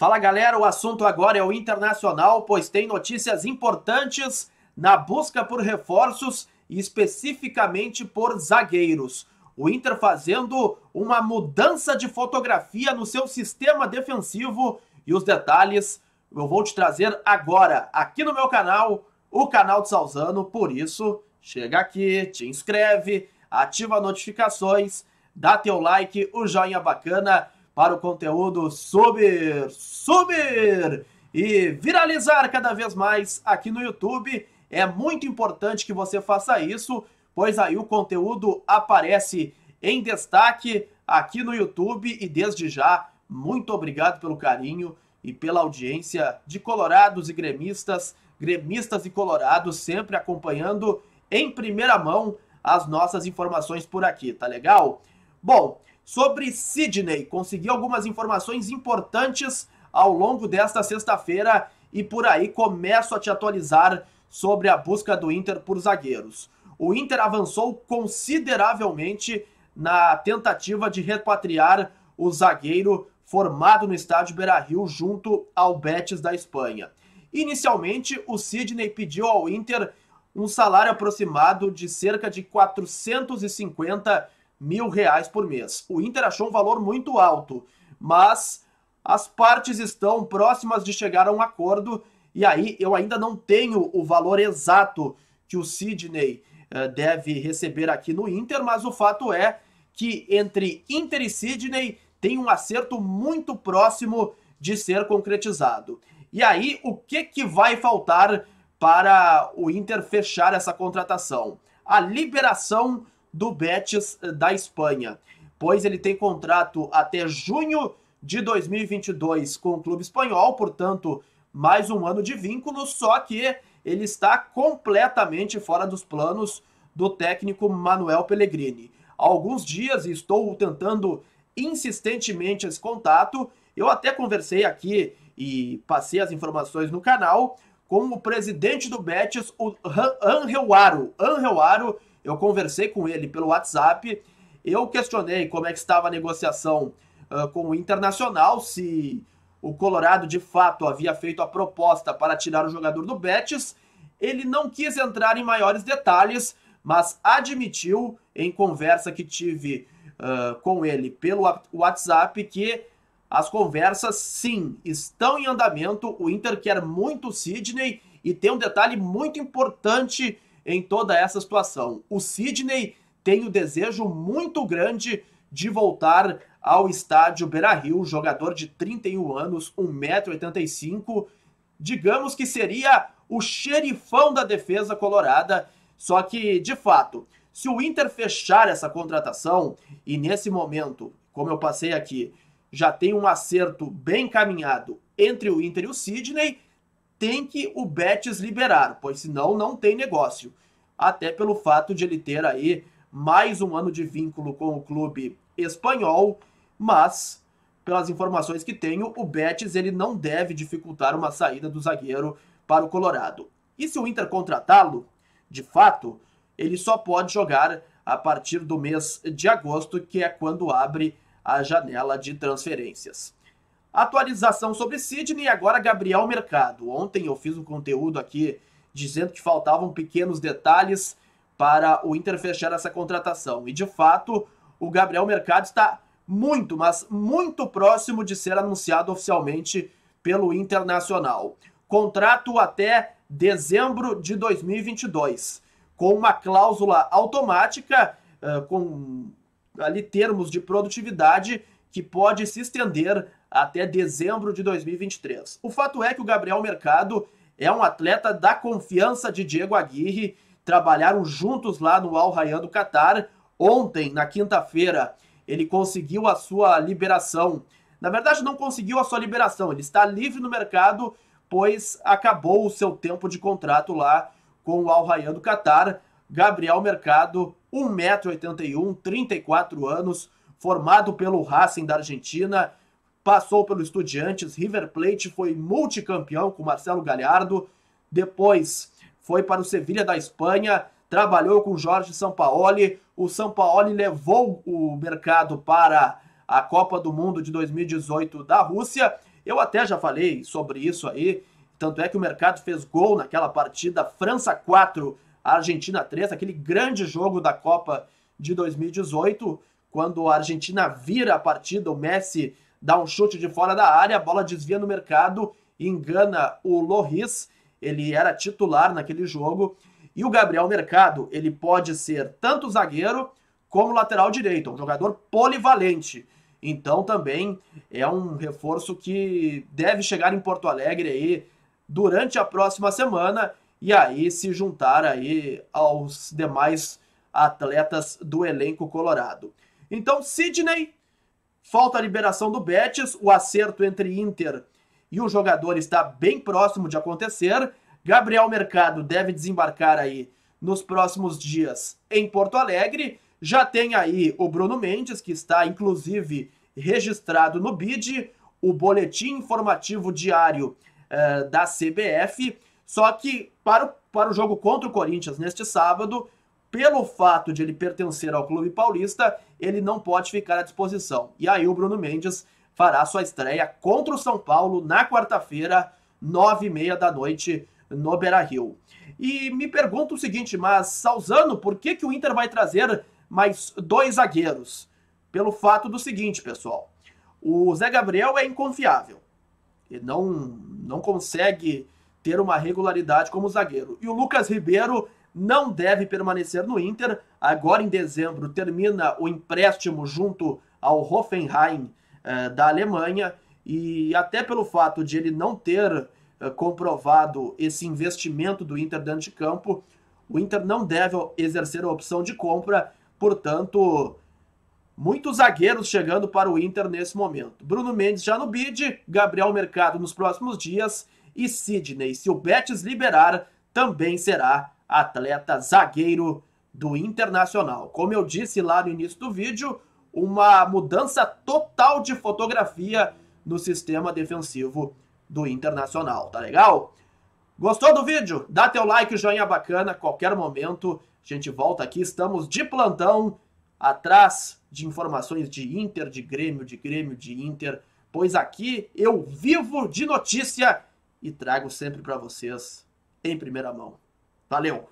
Fala galera, o assunto agora é o internacional, pois tem notícias importantes na busca por reforços e especificamente por zagueiros. O Inter fazendo uma mudança de fotografia no seu sistema defensivo e os detalhes eu vou te trazer agora aqui no meu canal, o canal de Salzano. Por isso, chega aqui, te inscreve, ativa notificações, dá teu like, o joinha bacana para o conteúdo subir, subir e viralizar cada vez mais aqui no YouTube. É muito importante que você faça isso, pois aí o conteúdo aparece em destaque aqui no YouTube e desde já muito obrigado pelo carinho e pela audiência de colorados e gremistas, gremistas e colorados sempre acompanhando em primeira mão as nossas informações por aqui, tá legal? Bom, sobre Sidney. Consegui algumas informações importantes ao longo desta sexta-feira e por aí começo a te atualizar sobre a busca do Inter por zagueiros. O Inter avançou consideravelmente na tentativa de repatriar o zagueiro formado no estádio Beira-Rio junto ao Betis da Espanha. Inicialmente, o Sidney pediu ao Inter um salário aproximado de cerca de 450 mil reais por mês. O Inter achou um valor muito alto, mas as partes estão próximas de chegar a um acordo e aí eu ainda não tenho o valor exato que o Sidney uh, deve receber aqui no Inter, mas o fato é que entre Inter e Sidney tem um acerto muito próximo de ser concretizado. E aí, o que, que vai faltar para o Inter fechar essa contratação? A liberação do Betis eh, da Espanha, pois ele tem contrato até junho de 2022 com o clube espanhol, portanto, mais um ano de vínculo, só que ele está completamente fora dos planos do técnico Manuel Pellegrini. Há alguns dias estou tentando insistentemente esse contato. Eu até conversei aqui e passei as informações no canal com o presidente do Betis, o Angel Aro. Angel Aro eu conversei com ele pelo WhatsApp, eu questionei como é que estava a negociação uh, com o Internacional, se o Colorado de fato havia feito a proposta para tirar o jogador do Betis. Ele não quis entrar em maiores detalhes, mas admitiu em conversa que tive uh, com ele pelo WhatsApp que as conversas sim estão em andamento. O Inter quer muito o Sidney e tem um detalhe muito importante em toda essa situação. O Sidney tem o desejo muito grande de voltar ao estádio Beira-Rio, jogador de 31 anos, 1,85m, digamos que seria o xerifão da defesa colorada, só que, de fato, se o Inter fechar essa contratação, e nesse momento, como eu passei aqui, já tem um acerto bem caminhado entre o Inter e o Sidney, tem que o Betis liberar, pois senão não tem negócio. Até pelo fato de ele ter aí mais um ano de vínculo com o clube espanhol, mas pelas informações que tenho, o Betis ele não deve dificultar uma saída do zagueiro para o Colorado. E se o Inter contratá-lo, de fato, ele só pode jogar a partir do mês de agosto, que é quando abre a janela de transferências. Atualização sobre Sidney e agora Gabriel Mercado. Ontem eu fiz um conteúdo aqui dizendo que faltavam pequenos detalhes para o Inter fechar essa contratação. E de fato, o Gabriel Mercado está muito, mas muito próximo de ser anunciado oficialmente pelo Internacional. Contrato até dezembro de 2022, com uma cláusula automática, eh, com ali termos de produtividade que pode se estender até dezembro de 2023. O fato é que o Gabriel Mercado é um atleta da confiança de Diego Aguirre, trabalharam juntos lá no Al Rayyan do Catar. Ontem, na quinta-feira, ele conseguiu a sua liberação. Na verdade, não conseguiu a sua liberação, ele está livre no mercado, pois acabou o seu tempo de contrato lá com o Al Rayyan do Catar. Gabriel Mercado, 1,81m, 34 anos, formado pelo Racing da Argentina, passou pelo Estudiantes, River Plate foi multicampeão com Marcelo Galhardo, depois foi para o Sevilha da Espanha, trabalhou com Jorge Sampaoli, o Sampaoli levou o mercado para a Copa do Mundo de 2018 da Rússia. Eu até já falei sobre isso aí, tanto é que o mercado fez gol naquela partida França 4, Argentina 3, aquele grande jogo da Copa de 2018, quando a Argentina vira a partida, o Messi dá um chute de fora da área, a bola desvia no mercado, engana o Loris, ele era titular naquele jogo, e o Gabriel Mercado, ele pode ser tanto zagueiro como lateral direito, um jogador polivalente. Então também é um reforço que deve chegar em Porto Alegre aí durante a próxima semana e aí se juntar aí aos demais atletas do elenco colorado. Então Sidney Falta a liberação do Betis, o acerto entre Inter e o jogador está bem próximo de acontecer. Gabriel Mercado deve desembarcar aí nos próximos dias em Porto Alegre. Já tem aí o Bruno Mendes, que está inclusive registrado no BID, o boletim informativo diário eh, da CBF. Só que para o, para o jogo contra o Corinthians neste sábado, pelo fato de ele pertencer ao clube paulista, ele não pode ficar à disposição. E aí o Bruno Mendes fará sua estreia contra o São Paulo na quarta-feira, nove e meia da noite, no Beira-Rio. E me pergunto o seguinte, mas Salzano, por que, que o Inter vai trazer mais dois zagueiros? Pelo fato do seguinte, pessoal, o Zé Gabriel é inconfiável. Ele não, não consegue ter uma regularidade como zagueiro. E o Lucas Ribeiro não deve permanecer no Inter. Agora em dezembro termina o empréstimo junto ao Hoffenheim eh, da Alemanha e até pelo fato de ele não ter eh, comprovado esse investimento do Inter dentro de campo, o Inter não deve exercer a opção de compra, portanto, muitos zagueiros chegando para o Inter nesse momento. Bruno Mendes já no bid, Gabriel Mercado nos próximos dias e Sidney, se o Betis liberar, também será atleta zagueiro do Internacional. Como eu disse lá no início do vídeo, uma mudança total de fotografia no sistema defensivo do Internacional, tá legal? Gostou do vídeo? Dá teu like, joinha bacana, qualquer momento a gente volta aqui, estamos de plantão atrás de informações de Inter, de Grêmio, de Grêmio, de Inter, pois aqui eu vivo de notícia e trago sempre para vocês em primeira mão. Valeu!